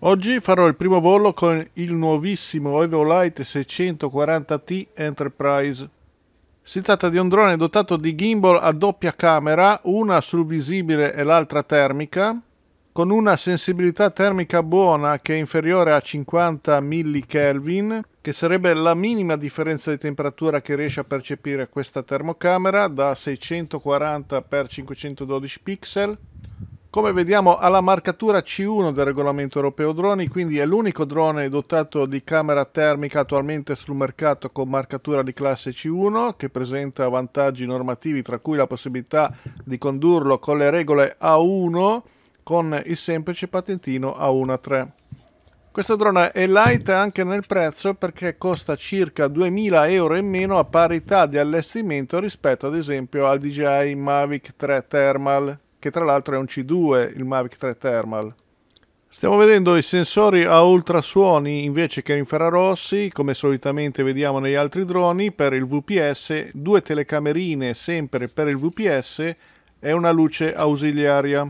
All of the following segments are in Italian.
Oggi farò il primo volo con il nuovissimo Evolite 640T Enterprise. Si tratta di un drone dotato di gimbal a doppia camera, una sul visibile e l'altra termica, con una sensibilità termica buona che è inferiore a 50 mK, che sarebbe la minima differenza di temperatura che riesce a percepire questa termocamera da 640 x 512 pixel come vediamo alla marcatura C1 del regolamento europeo droni, quindi è l'unico drone dotato di camera termica attualmente sul mercato con marcatura di classe C1 che presenta vantaggi normativi tra cui la possibilità di condurlo con le regole A1 con il semplice patentino A1-3. Questo drone è light anche nel prezzo perché costa circa 2000 euro in meno a parità di allestimento rispetto ad esempio al DJI Mavic 3 Thermal che tra l'altro è un C2, il Mavic 3 Thermal. Stiamo vedendo i sensori a ultrasuoni invece che infrarossi, come solitamente vediamo negli altri droni, per il VPS, due telecamerine sempre per il VPS e una luce ausiliaria.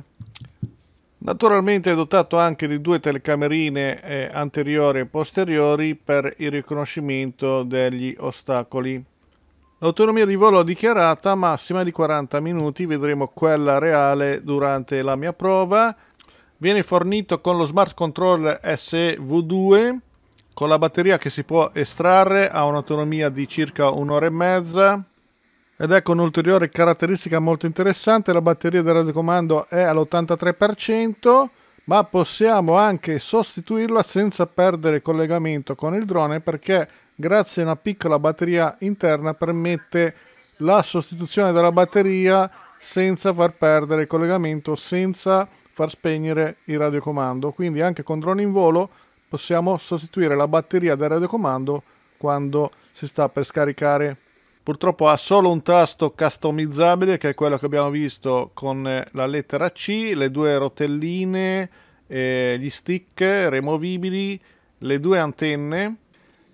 Naturalmente è dotato anche di due telecamerine eh, anteriori e posteriori per il riconoscimento degli ostacoli. L'autonomia di volo dichiarata massima di 40 minuti, vedremo quella reale durante la mia prova. Viene fornito con lo Smart Controller SV2 con la batteria che si può estrarre ha un'autonomia di circa un'ora e mezza. Ed ecco un'ulteriore caratteristica molto interessante, la batteria del radiocomando è all'83%, ma possiamo anche sostituirla senza perdere collegamento con il drone perché grazie a una piccola batteria interna permette la sostituzione della batteria senza far perdere il collegamento, senza far spegnere il radiocomando. Quindi anche con droni in volo possiamo sostituire la batteria del radiocomando quando si sta per scaricare. Purtroppo ha solo un tasto customizzabile che è quello che abbiamo visto con eh, la lettera C, le due rotelline, eh, gli stick removibili, le due antenne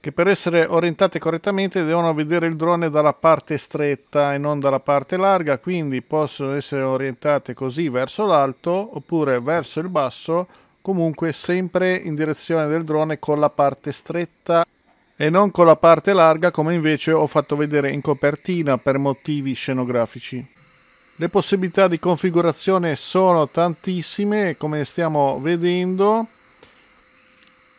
che per essere orientate correttamente devono vedere il drone dalla parte stretta e non dalla parte larga, quindi possono essere orientate così verso l'alto oppure verso il basso, comunque sempre in direzione del drone con la parte stretta e non con la parte larga come invece ho fatto vedere in copertina per motivi scenografici. Le possibilità di configurazione sono tantissime come stiamo vedendo,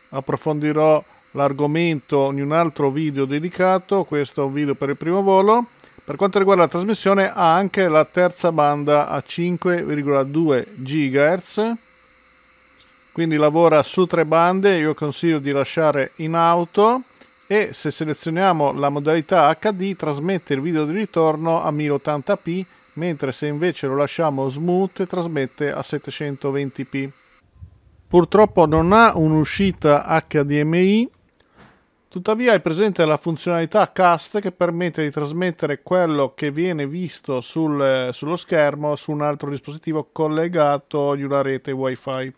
approfondirò l'argomento in un altro video dedicato, questo è un video per il primo volo. Per quanto riguarda la trasmissione ha anche la terza banda a 5,2 GHz, quindi lavora su tre bande, io consiglio di lasciare in auto e se selezioniamo la modalità HD trasmette il video di ritorno a 1080p mentre se invece lo lasciamo smooth trasmette a 720p. Purtroppo non ha un'uscita HDMI Tuttavia è presente la funzionalità cast che permette di trasmettere quello che viene visto sul, eh, sullo schermo su un altro dispositivo collegato di una rete wifi.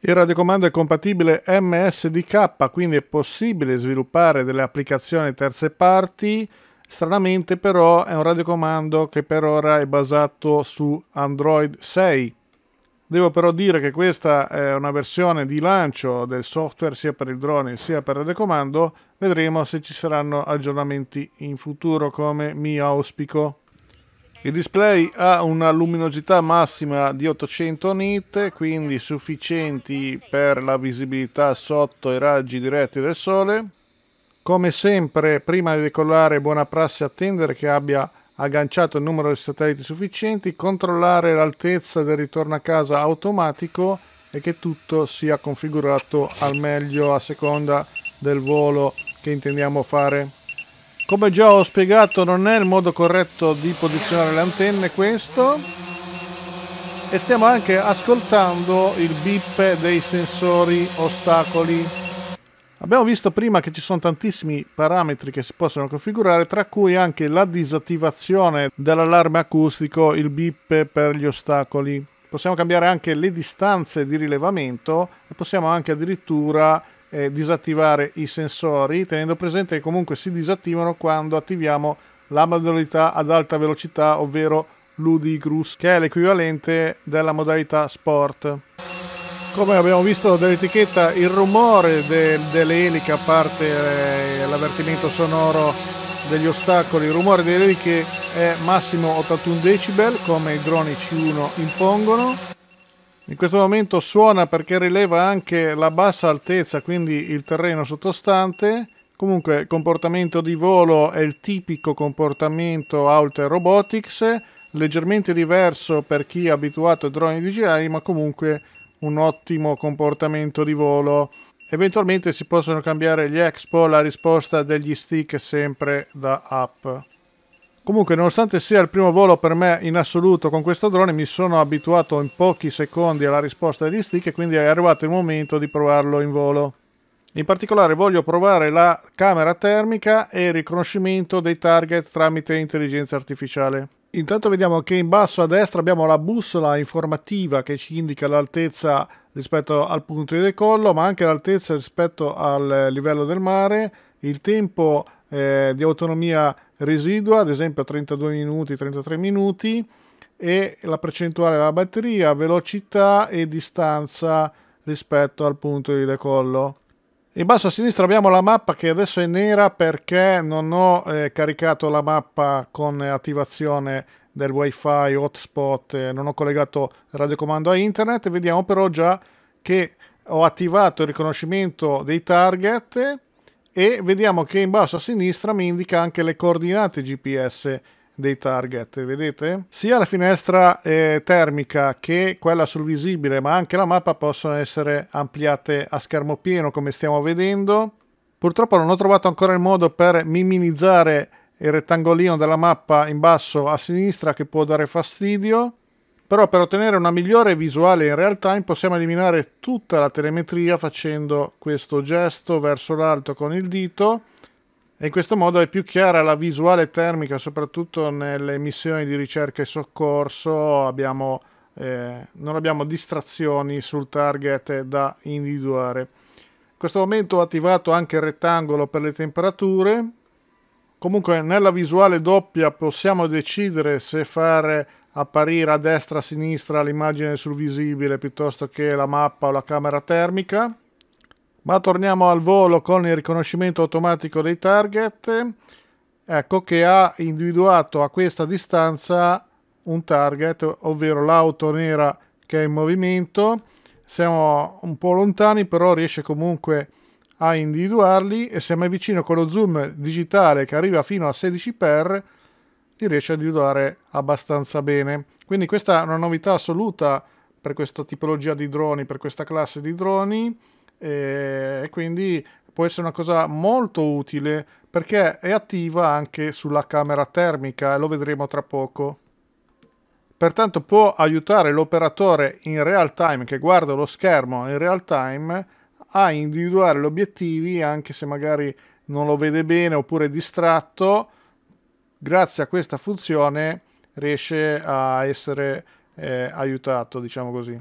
Il radiocomando è compatibile MSDK, quindi è possibile sviluppare delle applicazioni terze parti. Stranamente però è un radiocomando che per ora è basato su Android 6 Devo però dire che questa è una versione di lancio del software sia per il drone sia per il telecomando, vedremo se ci saranno aggiornamenti in futuro come mi auspico. Il display ha una luminosità massima di 800 nit, quindi sufficienti per la visibilità sotto i raggi diretti del sole. Come sempre, prima di decollare buona prassi attendere che abbia agganciato il numero di satelliti sufficienti, controllare l'altezza del ritorno a casa automatico e che tutto sia configurato al meglio a seconda del volo che intendiamo fare. Come già ho spiegato non è il modo corretto di posizionare le antenne questo e stiamo anche ascoltando il bip dei sensori ostacoli Abbiamo visto prima che ci sono tantissimi parametri che si possono configurare, tra cui anche la disattivazione dell'allarme acustico, il bip per gli ostacoli. Possiamo cambiare anche le distanze di rilevamento e possiamo anche addirittura eh, disattivare i sensori, tenendo presente che comunque si disattivano quando attiviamo la modalità ad alta velocità, ovvero Ludigrus, che è l'equivalente della modalità sport come abbiamo visto dell'etichetta, il rumore de, dell'elica a parte eh, l'avvertimento sonoro degli ostacoli il rumore delle eliche è massimo 81 decibel come i droni C1 impongono in questo momento suona perché rileva anche la bassa altezza quindi il terreno sottostante comunque il comportamento di volo è il tipico comportamento Alter Robotics leggermente diverso per chi è abituato ai droni DJI ma comunque un ottimo comportamento di volo. Eventualmente si possono cambiare gli expo, la risposta degli stick è sempre da up. Comunque, nonostante sia il primo volo per me in assoluto con questo drone, mi sono abituato in pochi secondi alla risposta degli stick e quindi è arrivato il momento di provarlo in volo. In particolare voglio provare la camera termica e il riconoscimento dei target tramite intelligenza artificiale. Intanto vediamo che in basso a destra abbiamo la bussola informativa che ci indica l'altezza rispetto al punto di decollo, ma anche l'altezza rispetto al livello del mare, il tempo eh, di autonomia residua, ad esempio 32 minuti, 33 minuti, e la percentuale della batteria, velocità e distanza rispetto al punto di decollo. In basso a sinistra abbiamo la mappa che adesso è nera perché non ho eh, caricato la mappa con attivazione del wifi, hotspot, eh, non ho collegato radiocomando a internet. Vediamo però già che ho attivato il riconoscimento dei target e vediamo che in basso a sinistra mi indica anche le coordinate GPS dei target, vedete? Sia la finestra eh, termica che quella sul visibile, ma anche la mappa possono essere ampliate a schermo pieno come stiamo vedendo. Purtroppo non ho trovato ancora il modo per minimizzare il rettangolino della mappa in basso a sinistra che può dare fastidio. Però per ottenere una migliore visuale in real time possiamo eliminare tutta la telemetria facendo questo gesto verso l'alto con il dito e in questo modo è più chiara la visuale termica, soprattutto nelle missioni di ricerca e soccorso, abbiamo, eh, non abbiamo distrazioni sul target da individuare. In questo momento ho attivato anche il rettangolo per le temperature, comunque nella visuale doppia possiamo decidere se fare apparire a destra o a sinistra l'immagine sul visibile piuttosto che la mappa o la camera termica. Ma torniamo al volo con il riconoscimento automatico dei target, ecco che ha individuato a questa distanza un target, ovvero l'auto nera che è in movimento. Siamo un po' lontani, però riesce comunque a individuarli e se mai vicino con lo zoom digitale che arriva fino a 16x li riesce a individuare abbastanza bene. Quindi questa è una novità assoluta per questa tipologia di droni, per questa classe di droni e quindi può essere una cosa molto utile perché è attiva anche sulla camera termica e lo vedremo tra poco. Pertanto può aiutare l'operatore in real time che guarda lo schermo in real time a individuare gli obiettivi anche se magari non lo vede bene oppure è distratto. Grazie a questa funzione riesce a essere eh, aiutato, diciamo così.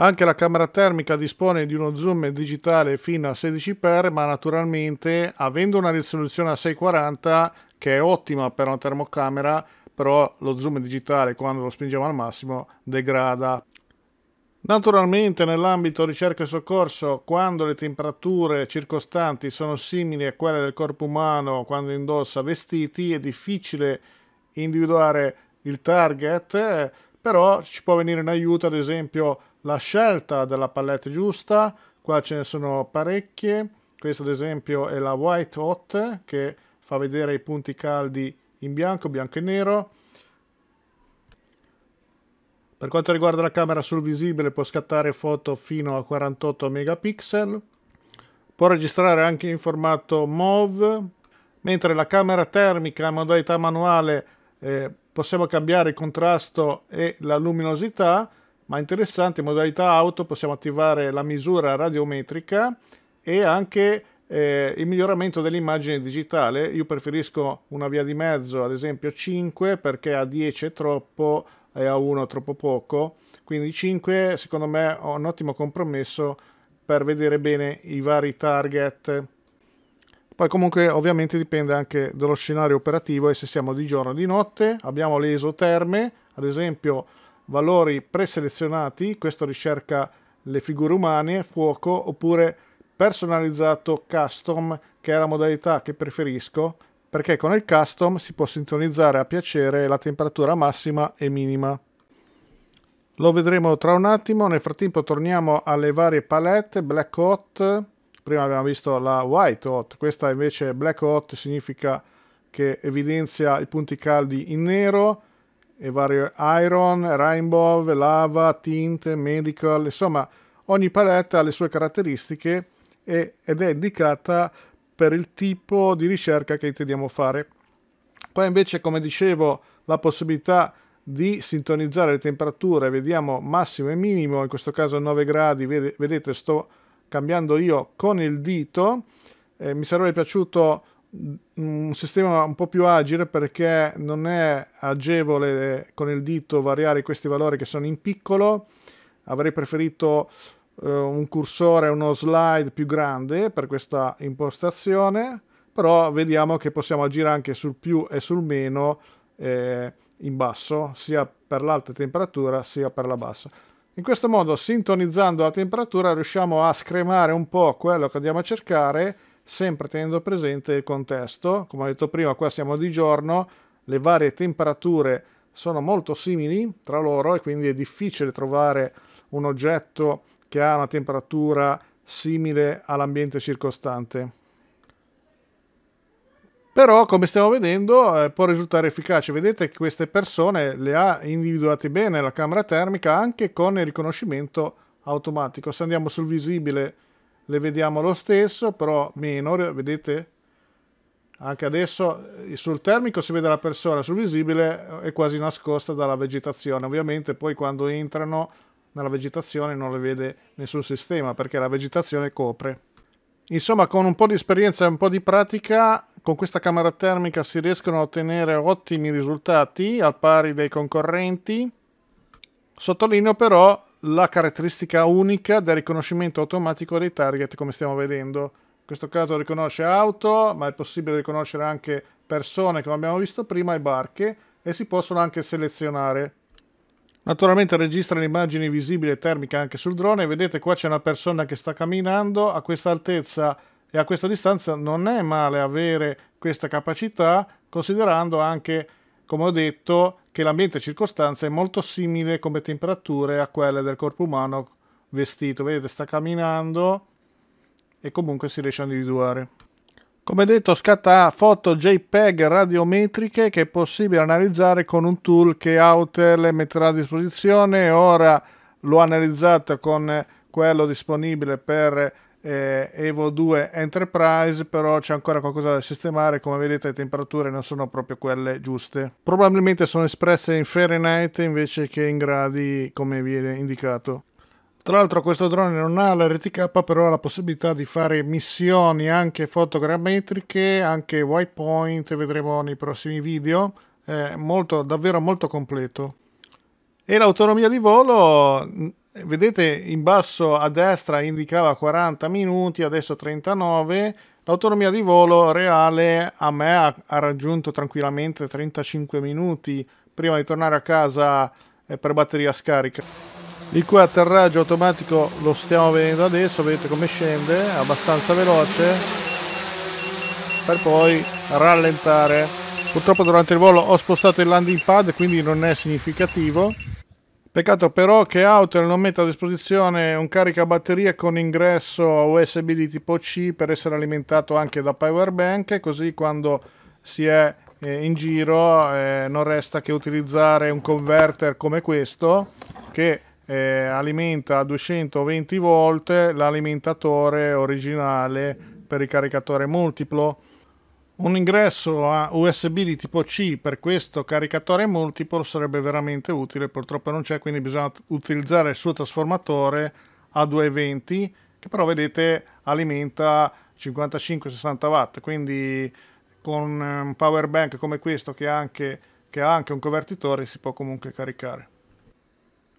Anche la camera termica dispone di uno zoom digitale fino a 16x, ma naturalmente avendo una risoluzione a 640 che è ottima per una termocamera, però lo zoom digitale quando lo spingiamo al massimo degrada. Naturalmente nell'ambito ricerca e soccorso, quando le temperature circostanti sono simili a quelle del corpo umano quando indossa vestiti, è difficile individuare il target, eh, però ci può venire in aiuto ad esempio la scelta della palette giusta qua ce ne sono parecchie questa ad esempio è la white hot che fa vedere i punti caldi in bianco bianco e nero per quanto riguarda la camera sul visibile può scattare foto fino a 48 megapixel può registrare anche in formato MOV mentre la camera termica in modalità manuale eh, possiamo cambiare il contrasto e la luminosità ma interessante, in modalità auto possiamo attivare la misura radiometrica e anche eh, il miglioramento dell'immagine digitale. Io preferisco una via di mezzo, ad esempio 5, perché a 10 è troppo e a 1 è troppo poco. Quindi 5 secondo me è un ottimo compromesso per vedere bene i vari target. Poi comunque ovviamente dipende anche dallo scenario operativo e se siamo di giorno o di notte. Abbiamo le esoterme, ad esempio valori preselezionati, questo ricerca le figure umane, fuoco, oppure personalizzato custom, che è la modalità che preferisco, perché con il custom si può sintonizzare a piacere la temperatura massima e minima. Lo vedremo tra un attimo, nel frattempo torniamo alle varie palette, black hot, prima abbiamo visto la white hot, questa invece black hot significa che evidenzia i punti caldi in nero, e varie Iron, Rainbow, Lava, Tint, Medical, insomma ogni paletta ha le sue caratteristiche ed è indicata per il tipo di ricerca che intendiamo fare. Poi invece come dicevo la possibilità di sintonizzare le temperature, vediamo massimo e minimo, in questo caso 9 gradi, vedete sto cambiando io con il dito, eh, mi sarebbe piaciuto un sistema un po' più agile perché non è agevole con il dito variare questi valori che sono in piccolo avrei preferito eh, un cursore uno slide più grande per questa impostazione però vediamo che possiamo agire anche sul più e sul meno eh, in basso sia per l'alta temperatura sia per la bassa in questo modo sintonizzando la temperatura riusciamo a scremare un po' quello che andiamo a cercare sempre tenendo presente il contesto. Come ho detto prima, qua siamo di giorno, le varie temperature sono molto simili tra loro e quindi è difficile trovare un oggetto che ha una temperatura simile all'ambiente circostante. Però, come stiamo vedendo, eh, può risultare efficace. Vedete che queste persone le ha individuate bene la camera termica anche con il riconoscimento automatico. Se andiamo sul visibile le vediamo lo stesso, però meno, vedete? Anche adesso eh, sul termico si vede la persona, sul visibile eh, è quasi nascosta dalla vegetazione. Ovviamente poi quando entrano nella vegetazione non le vede nessun sistema perché la vegetazione copre. Insomma, con un po' di esperienza e un po' di pratica, con questa camera termica si riescono a ottenere ottimi risultati al pari dei concorrenti. Sottolineo però la caratteristica unica del riconoscimento automatico dei target come stiamo vedendo. In questo caso riconosce auto, ma è possibile riconoscere anche persone come abbiamo visto prima e barche e si possono anche selezionare. Naturalmente registra le immagini visibili e termiche anche sul drone. Vedete qua c'è una persona che sta camminando a questa altezza e a questa distanza non è male avere questa capacità considerando anche, come ho detto, che l'ambiente circostante è molto simile come temperature a quelle del corpo umano vestito. Vedete, sta camminando e comunque si riesce a individuare. Come detto, scatta foto JPEG radiometriche che è possibile analizzare con un tool che Autel metterà a disposizione. Ora l'ho analizzato con quello disponibile per eh, Evo 2 Enterprise, però c'è ancora qualcosa da sistemare, come vedete le temperature non sono proprio quelle giuste. Probabilmente sono espresse in Fahrenheit invece che in gradi come viene indicato. Tra l'altro questo drone non ha la l'RTK, però ha la possibilità di fare missioni anche fotogrammetriche, anche waypoint, vedremo nei prossimi video. È molto, davvero molto completo. E l'autonomia di volo eh, vedete in basso a destra indicava 40 minuti, adesso 39. L'autonomia di volo reale a me ha, ha, raggiunto tranquillamente 35 minuti prima di tornare a casa eh, per batteria scarica. Il cui atterraggio automatico lo stiamo vedendo adesso, vedete come scende, abbastanza veloce, per poi rallentare. Purtroppo durante il volo ho spostato il landing pad, quindi non è significativo. Peccato però che Outer non metta a disposizione un caricabatteria con ingresso USB di tipo C per essere alimentato anche da power bank, così quando si è eh, in giro eh, non resta che utilizzare un converter come questo che eh, alimenta 220 volt l'alimentatore originale per il caricatore multiplo un ingresso a USB di tipo C per questo caricatore multiplo sarebbe veramente utile, purtroppo non c'è, quindi bisogna utilizzare il suo trasformatore a 220 che però vedete alimenta 55-60 watt, quindi con un power bank come questo che ha anche, che ha anche un convertitore si può comunque caricare.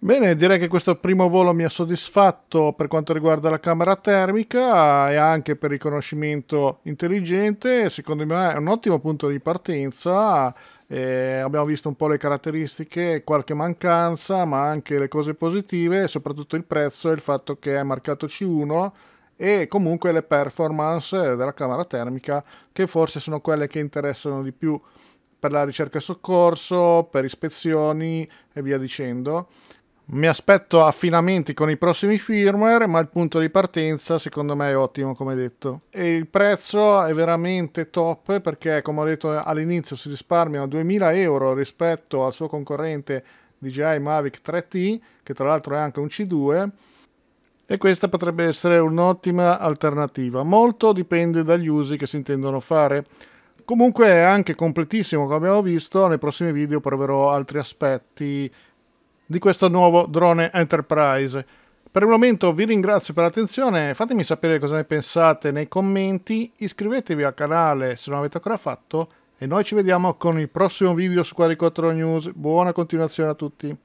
Bene, direi che questo primo volo mi ha soddisfatto per quanto riguarda la camera termica e anche per riconoscimento intelligente, secondo me è un ottimo punto di partenza, eh, abbiamo visto un po' le caratteristiche, qualche mancanza, ma anche le cose positive soprattutto il prezzo e il fatto che è marcato C1 e comunque le performance della camera termica che forse sono quelle che interessano di più per la ricerca e soccorso, per ispezioni e via dicendo. Mi aspetto affinamenti con i prossimi firmware, ma il punto di partenza secondo me è ottimo, come detto. E il prezzo è veramente top perché, come ho detto all'inizio, si risparmia 2000 euro rispetto al suo concorrente DJI Mavic 3T, che tra l'altro è anche un C2. E questa potrebbe essere un'ottima alternativa. Molto dipende dagli usi che si intendono fare. Comunque è anche completissimo, come abbiamo visto. Nei prossimi video proverò altri aspetti di questo nuovo drone Enterprise. Per il momento vi ringrazio per l'attenzione, fatemi sapere cosa ne pensate nei commenti, iscrivetevi al canale se non l'avete ancora fatto e noi ci vediamo con il prossimo video su Quadricottero News. Buona continuazione a tutti!